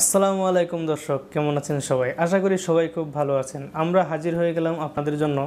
আসসালামু আলাইকুম দর্শক কেমন আছেন সবাই আশা করি সবাই খুব ভালো আছেন আমরা হাজির হয়ে গেলাম আপনাদের জন্য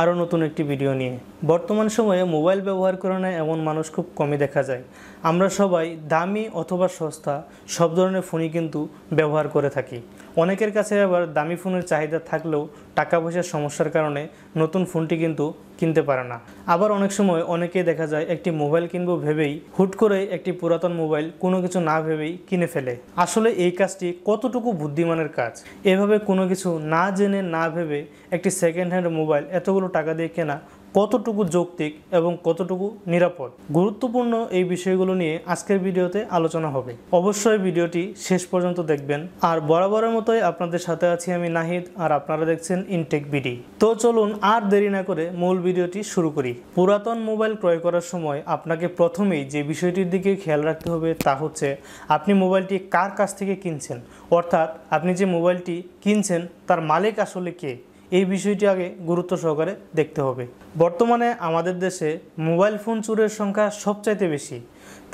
আরও নতুন একটি ভিডিও নিয়ে বর্তমান সময়ে মোবাইল ব্যবহার করে না এমন মানুষ খুব কমই দেখা যায় আমরা সবাই দামি অথবা সস্তা সব ধরনের ফোনই কিন্তু ব্যবহার করে থাকি অনেকের কাছে আবার দামি ফোনের চাহিদা থাকলেও টাকা পয়সার সমস্যার কারণে নতুন ফোনটি কিন্তু কিনতে পারে না আবার অনেক সময় অনেকেই দেখা যায় একটি মোবাইল কিনবো ভেবেই হুট করে একটি পুরাতন মোবাইল কোনো কিছু না ভেবেই কিনে ফেলে আসলে এই কাজটি কতটুকু বুদ্ধিমানের কাজ এভাবে কোনো কিছু না জেনে না ভেবে একটি সেকেন্ড হ্যান্ড মোবাইল এতগুলো টাকা দিয়ে কেনা কতটুকু যৌক্তিক এবং কতটুকু নিরাপদ গুরুত্বপূর্ণ এই বিষয়গুলো নিয়ে আজকের ভিডিওতে আলোচনা হবে অবশ্যই ভিডিওটি শেষ পর্যন্ত দেখবেন আর বরাবরের মতোই আপনাদের সাথে আছি আমি নাহিদ আর আপনারা দেখছেন ইনটেক বিডি তো চলুন আর দেরি না করে মূল ভিডিওটি শুরু করি পুরাতন মোবাইল ক্রয় করার সময় আপনাকে প্রথমেই যে বিষয়টির দিকে খেয়াল রাখতে হবে তা হচ্ছে আপনি মোবাইলটি কার কাছ থেকে কিনছেন অর্থাৎ আপনি যে মোবাইলটি কিনছেন তার মালিক আসলে কে এই বিষয়টি আগে গুরুত্ব সহকারে দেখতে হবে বর্তমানে আমাদের দেশে মোবাইল ফোন চুরের সংখ্যা সবচাইতে বেশি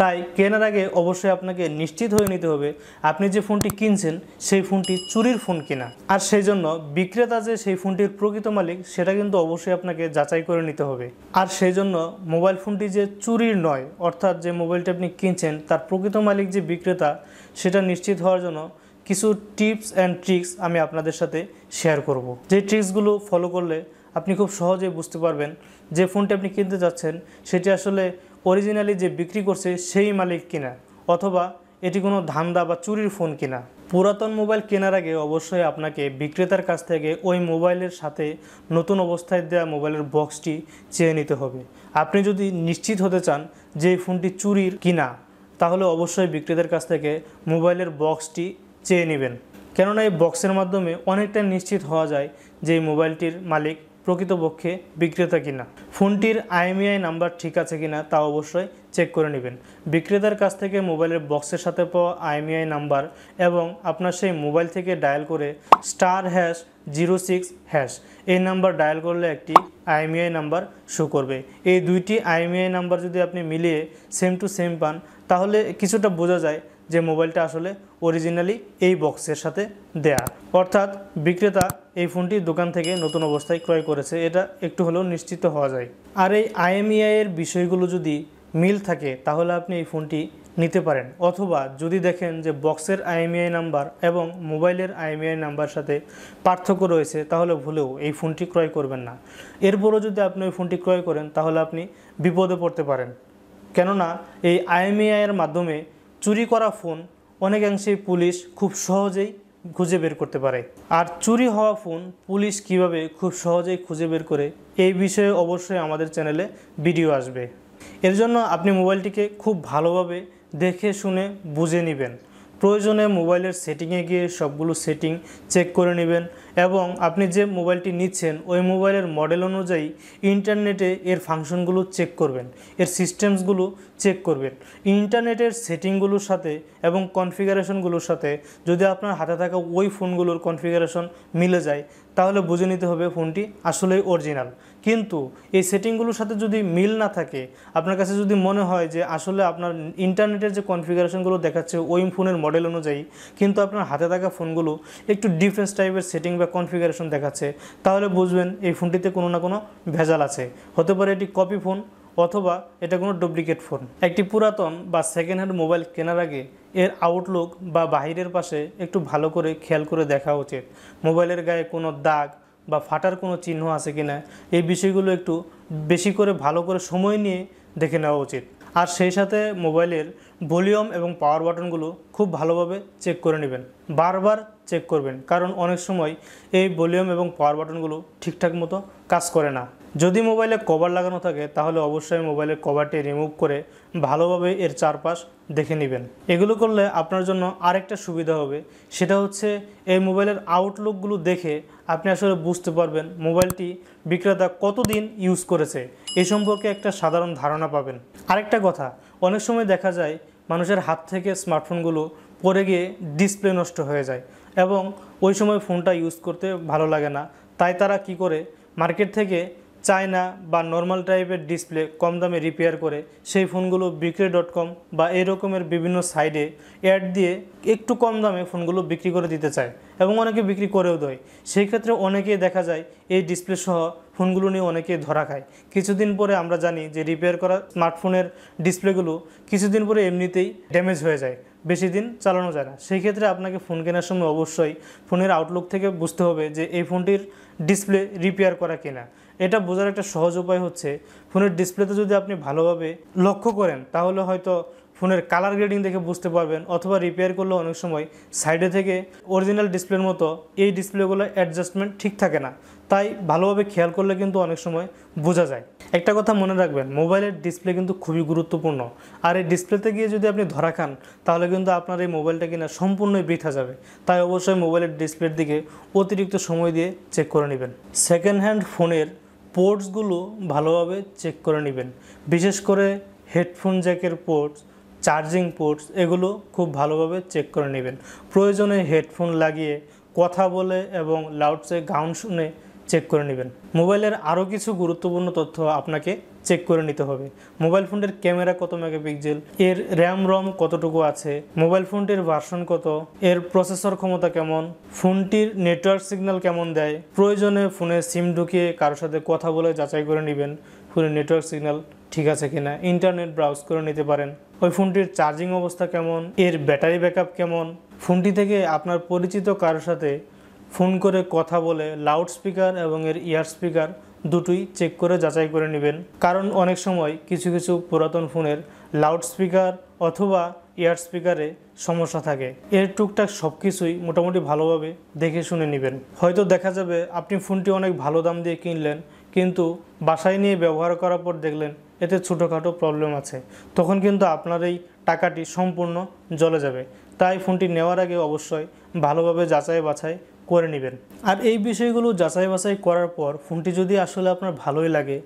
তাই কেনার আগে অবশ্যই আপনাকে নিশ্চিত হয়ে নিতে হবে আপনি যে ফোনটি কিনছেন সেই ফোনটি চুরির ফোন কিনা আর সেই জন্য বিক্রেতা যে সেই ফোনটির প্রকৃত মালিক সেটা কিন্তু অবশ্যই আপনাকে যাচাই করে নিতে হবে আর সেই জন্য মোবাইল ফোনটি যে চুরির নয় অর্থাৎ যে মোবাইলটি আপনি কিনছেন তার প্রকৃত মালিক যে বিক্রেতা সেটা নিশ্চিত হওয়ার জন্য কিছু টিপস অ্যান্ড ট্রিক্স আমি আপনাদের সাথে শেয়ার করব। যে ট্রিক্সগুলো ফলো করলে আপনি খুব সহজে বুঝতে পারবেন যে ফোনটি আপনি কিনতে যাচ্ছেন সেটি আসলে অরিজিনালি যে বিক্রি করছে সেই মালিক কিনা অথবা এটি কোনো ধান্দা বা চুরির ফোন কিনা পুরাতন মোবাইল কেনার আগে অবশ্যই আপনাকে বিক্রেতার কাছ থেকে ওই মোবাইলের সাথে নতুন অবস্থায় দেওয়া মোবাইলের বক্সটি চেয়ে নিতে হবে আপনি যদি নিশ্চিত হতে চান যে এই ফোনটি চুরির কিনা তাহলে অবশ্যই বিক্রেতার কাছ থেকে মোবাইলের বক্সটি চেয়ে নেবেন কেননা এই বক্সের মাধ্যমে অনেকটা নিশ্চিত হওয়া যায় যে এই মোবাইলটির মালিক প্রকৃতপক্ষে বিক্রেতা কিনা ফোনটির আইএমইআই নাম্বার ঠিক আছে কিনা তা অবশ্যই চেক করে নেবেন বিক্রেতার কাছ থেকে মোবাইলের বক্সের সাথে পাওয়া আইএমইআই নাম্বার এবং আপনার সেই মোবাইল থেকে ডায়াল করে star hash zero six hash এই নাম্বার ডায়াল করলে একটি আইএমইআই নাম্বার শো করবে এই দুইটি আইএমইআই নাম্বার যদি আপনি মিলিয়ে সেম টু সেম পান তাহলে কিছুটা বোঝা যায় যে মোবাইলটা আসলে অরিজিনালি এই বক্সের সাথে দেয়া অর্থাৎ বিক্রেতা এই ফোনটি দোকান থেকে নতুন অবস্থায় ক্রয় করেছে এটা একটু হলেও নিশ্চিত হওয়া যায় আর এই আইএমইআই এর বিষয়গুলো যদি মিল থাকে তাহলে আপনি এই ফোনটি নিতে পারেন অথবা যদি দেখেন যে বক্সের আইএমইআই নাম্বার এবং মোবাইলের আইএমইআই নাম্বার সাথে পার্থক্য রয়েছে তাহলে ভুলেও এই ফোনটি ক্রয় করবেন না এরপরও যদি আপনি ওই ফোনটি ক্রয় করেন তাহলে আপনি বিপদে পড়তে পারেন কেননা এই আইএমইআইয়ের মাধ্যমে চুরি করা ফোন অনেকাংশেই পুলিশ খুব সহজেই খুঁজে বের করতে পারে আর চুরি হওয়া ফোন পুলিশ কিভাবে খুব সহজেই খুঁজে বের করে এই বিষয়ে অবশ্যই আমাদের চ্যানেলে ভিডিও আসবে এর জন্য আপনি মোবাইলটিকে খুব ভালোভাবে দেখে শুনে বুঝে নেবেন প্রয়োজনে মোবাইলের সেটিংয়ে গিয়ে সবগুলো সেটিং চেক করে নেবেন এবং আপনি যে মোবাইলটি নিচ্ছেন ওই মোবাইলের মডেল অনুযায়ী ইন্টারনেটে এর ফাংশনগুলো চেক করবেন এর সিস্টেমসগুলো চেক করবেন ইন্টারনেটের সেটিংগুলোর সাথে এবং কনফিগারেশনগুলোর সাথে যদি আপনার হাতে থাকা ওই ফোনগুলোর কনফিগারেশন মিলে যায় তাহলে বুঝে নিতে হবে ফোনটি আসলেই অরিজিনাল কিন্তু এই সেটিংগুলোর সাথে যদি মিল না থাকে আপনার কাছে যদি মনে হয় যে আসলে আপনার ইন্টারনেটের যে কনফিগারেশনগুলো দেখাচ্ছে ওই ফোনের মডেল অনুযায়ী কিন্তু আপনার হাতে থাকা ফোনগুলো একটু ডিফারেন্স টাইপের সেটিং বা কনফিগারেশন দেখাচ্ছে তাহলে বুঝবেন এই ফোনটিতে কোনো না কোনো ভেজাল আছে হতে পারে এটি কপি ফোন অথবা এটা কোনো ডুপ্লিকেট ফোন একটি পুরাতন বা সেকেন্ড হ্যান্ড মোবাইল কেনার আগে এর আউটলুক বা বাহিরের পাশে একটু ভালো করে খেয়াল করে দেখা উচিত মোবাইলের গায়ে কোনো দাগ বা ফাটার কোনো চিহ্ন আছে কি না এই বিষয়গুলো একটু বেশি করে ভালো করে সময় নিয়ে দেখে নেওয়া উচিত আর সেই সাথে মোবাইলের ভলিউম এবং পাওয়ার বাটনগুলো খুব ভালোভাবে চেক করে নেবেন বারবার চেক করবেন কারণ অনেক সময় এই ভলিউম এবং পাওয়ার বাটনগুলো ঠিকঠাক মতো কাজ করে না যদি মোবাইলে কভার লাগানো থাকে তাহলে অবশ্যই মোবাইলের কভারটি রিমুভ করে ভালোভাবে এর চারপাশ দেখে নেবেন এগুলো করলে আপনার জন্য আরেকটা সুবিধা হবে সেটা হচ্ছে এই মোবাইলের আউটলুকগুলো দেখে আপনি আসলে বুঝতে পারবেন মোবাইলটি বিক্রেতা কতদিন ইউজ করেছে এ সম্পর্কে একটা সাধারণ ধারণা পাবেন আরেকটা কথা অনেক সময় দেখা যায় মানুষের হাত থেকে স্মার্টফোনগুলো পরে গিয়ে ডিসপ্লে নষ্ট হয়ে যায় এবং ওই সময় ফোনটা ইউজ করতে ভালো লাগে না তাই তারা কি করে মার্কেট থেকে চায়না বা নর্মাল টাইপের ডিসপ্লে কম দামে রিপেয়ার করে সেই ফোনগুলো বিক্রি ডট কম বা এই রকমের বিভিন্ন সাইডে অ্যাড দিয়ে একটু কম দামে ফোনগুলো বিক্রি করে দিতে চায় এবং অনেকে বিক্রি করেও দেয় সেই ক্ষেত্রে অনেকেই দেখা যায় এই ডিসপ্লে সহ ফোনগুলো নিয়ে অনেকেই ধরা খায় কিছুদিন পরে আমরা জানি যে রিপেয়ার করা স্মার্টফোনের ডিসপ্লেগুলো কিছুদিন পরে এমনিতেই ড্যামেজ হয়ে যায় বেশি দিন চালানো যায় না সেই ক্ষেত্রে আপনাকে ফোন কেনার সময় অবশ্যই ফোনের আউটলুক থেকে বুঝতে হবে যে এই ফোনটির ডিসপ্লে রিপেয়ার করা কিনা এটা বোঝার একটা সহজ উপায় হচ্ছে ফোনের ডিসপ্লেতে যদি আপনি ভালোভাবে লক্ষ্য করেন তাহলে হয়তো ফোনের কালার গ্রেডিং দেখে বুঝতে পারবেন অথবা রিপেয়ার করলে অনেক সময় সাইডে থেকে অরিজিনাল ডিসপ্লের মতো এই ডিসপ্লেগুলো অ্যাডজাস্টমেন্ট ঠিক থাকে না তাই ভালোভাবে খেয়াল করলে কিন্তু অনেক সময় বোঝা যায় একটা কথা মনে রাখবেন মোবাইলের ডিসপ্লে কিন্তু খুবই গুরুত্বপূর্ণ আর এই ডিসপ্লেতে গিয়ে যদি আপনি ধরা খান তাহলে কিন্তু আপনার এই মোবাইলটা কিনা সম্পূর্ণই বৃথা যাবে তাই অবশ্যই মোবাইলের ডিসপ্লের দিকে অতিরিক্ত সময় দিয়ে চেক করে নেবেন সেকেন্ড হ্যান্ড ফোনের পোর্টসগুলো ভালোভাবে চেক করে নেবেন বিশেষ করে হেডফোন জ্যাকের পোর্টস চার্জিং পোর্টস এগুলো খুব ভালোভাবে চেক করে নেবেন প্রয়োজনে হেডফোন লাগিয়ে কথা বলে এবং লাউডসে গাউন শুনে চেক করে নেবেন মোবাইলের আরও কিছু গুরুত্বপূর্ণ তথ্য আপনাকে চেক করে নিতে হবে মোবাইল ফোনটির ক্যামেরা কত মেগাপিক্সেল এর র্যাম রম কতটুকু আছে মোবাইল ফোনটির ভার্সন কত এর প্রসেসর ক্ষমতা কেমন ফোনটির নেটওয়ার্ক সিগন্যাল কেমন দেয় প্রয়োজনে ফোনে সিম ঢুকিয়ে কারোর সাথে কথা বলে যাচাই করে নেবেন ফোনের নেটওয়ার্ক সিগন্যাল ঠিক আছে কিনা ইন্টারনেট ব্রাউজ করে নিতে পারেন ওই ফোনটির চার্জিং অবস্থা কেমন এর ব্যাটারি ব্যাকআপ কেমন ফোনটি থেকে আপনার পরিচিত কারোর সাথে ফোন করে কথা বলে লাউড স্পিকার এবং এর ইয়ার স্পিকার দুটোই চেক করে যাচাই করে নেবেন কারণ অনেক সময় কিছু কিছু পুরাতন ফোনের লাউড স্পিকার অথবা ইয়ার স্পিকারে সমস্যা থাকে এর টুকটাক সব কিছুই মোটামুটি ভালোভাবে দেখে শুনে নেবেন হয়তো দেখা যাবে আপনি ফোনটি অনেক ভালো দাম দিয়ে কিনলেন কিন্তু বাসায় নিয়ে ব্যবহার করার পর দেখলেন এতে ছোটোখাটো প্রবলেম আছে তখন কিন্তু আপনার এই টাকাটি সম্পূর্ণ জলে যাবে তাই ফোনটি নেওয়ার আগে অবশ্যই ভালোভাবে যাচাই বাছাই করে নেবেন আর এই বিষয়গুলো যাচাই বাছাই করার পর ফোনটি যদি আসলে আপনার ভালোই লাগে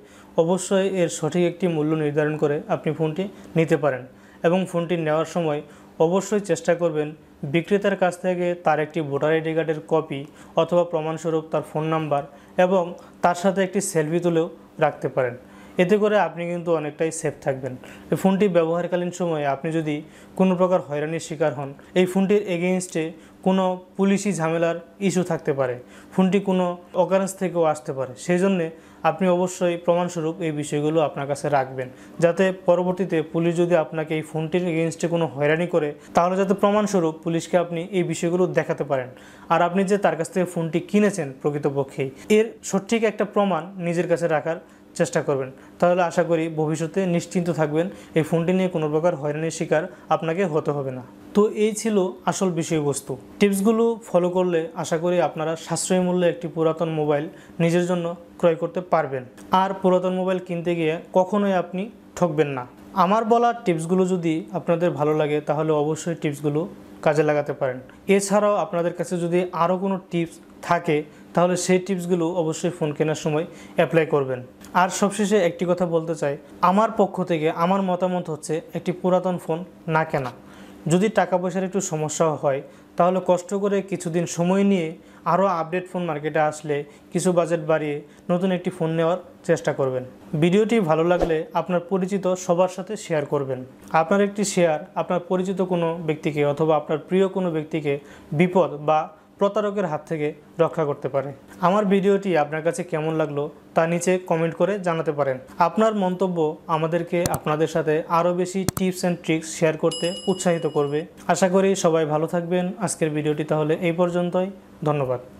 অবশ্যই এর সঠিক একটি মূল্য নির্ধারণ করে আপনি ফোনটি নিতে পারেন এবং ফোনটি নেওয়ার সময় অবশ্যই চেষ্টা করবেন বিক্রেতার কাছ থেকে তার একটি ভোটার আইডি কার্ডের কপি অথবা প্রমাণস্বরূপ তার ফোন নাম্বার এবং তার সাথে একটি সেলফি তুলেও রাখতে পারেন এতে করে আপনি কিন্তু অনেকটাই সেফ থাকবেন এই ফোনটি ব্যবহারকালীন সময়ে আপনি যদি কোনো প্রকার হয়রানির শিকার হন এই ফোনটির এগেইনস্টে কোনো পুলিশি ঝামেলার ইস্যু থাকতে পারে ফোনটি কোনো অকারেন্স থেকেও আসতে পারে সেই জন্যে আপনি অবশ্যই প্রমাণস্বরূপ এই বিষয়গুলো আপনার কাছে রাখবেন যাতে পরবর্তীতে পুলিশ যদি আপনাকে এই ফোনটির এগেনস্টে কোনো হয়রানি করে তাহলে যাতে প্রমাণস্বরূপ পুলিশকে আপনি এই বিষয়গুলো দেখাতে পারেন আর আপনি যে তার কাছ থেকে ফোনটি কিনেছেন প্রকৃতপক্ষেই এর সঠিক একটা প্রমাণ নিজের কাছে রাখার চেষ্টা করবেন তাহলে আশা করি ভবিষ্যতে নিশ্চিন্ত থাকবেন এই ফোনটি নিয়ে কোনো প্রকার হয়রানির শিকার আপনাকে হতে হবে না তো এই ছিল আসল বিষয়বস্তু টিপসগুলো ফলো করলে আশা করি আপনারা সাশ্রয়ী মূল্যে একটি পুরাতন মোবাইল নিজের জন্য ক্রয় করতে পারবেন আর পুরাতন মোবাইল কিনতে গিয়ে কখনোই আপনি ঠকবেন না আমার বলা টিপসগুলো যদি আপনাদের ভালো লাগে তাহলে অবশ্যই টিপসগুলো কাজে লাগাতে পারেন এছাড়াও আপনাদের কাছে যদি আরও কোনো টিপস থাকে তাহলে সেই টিপসগুলো অবশ্যই ফোন কেনার সময় অ্যাপ্লাই করবেন আর সবশেষে একটি কথা বলতে চাই আমার পক্ষ থেকে আমার মতামত হচ্ছে একটি পুরাতন ফোন না কেনা যদি টাকা পয়সার একটু সমস্যা হয় তাহলে কষ্ট করে কিছুদিন সময় নিয়ে আরও আপডেট ফোন মার্কেটে আসলে কিছু বাজেট বাড়িয়ে নতুন একটি ফোন নেওয়ার চেষ্টা করবেন ভিডিওটি ভালো লাগলে আপনার পরিচিত সবার সাথে শেয়ার করবেন আপনার একটি শেয়ার আপনার পরিচিত কোনো ব্যক্তিকে অথবা আপনার প্রিয় কোনো ব্যক্তিকে বিপদ বা প্রতারকের হাত থেকে রক্ষা করতে পারে আমার ভিডিওটি আপনার কাছে কেমন লাগলো তা নিচে কমেন্ট করে জানাতে পারেন আপনার মন্তব্য আমাদেরকে আপনাদের সাথে আরও বেশি টিপস অ্যান্ড ট্রিক্স শেয়ার করতে উৎসাহিত করবে আশা করি সবাই ভালো থাকবেন আজকের ভিডিওটি তাহলে এই পর্যন্তই ধন্যবাদ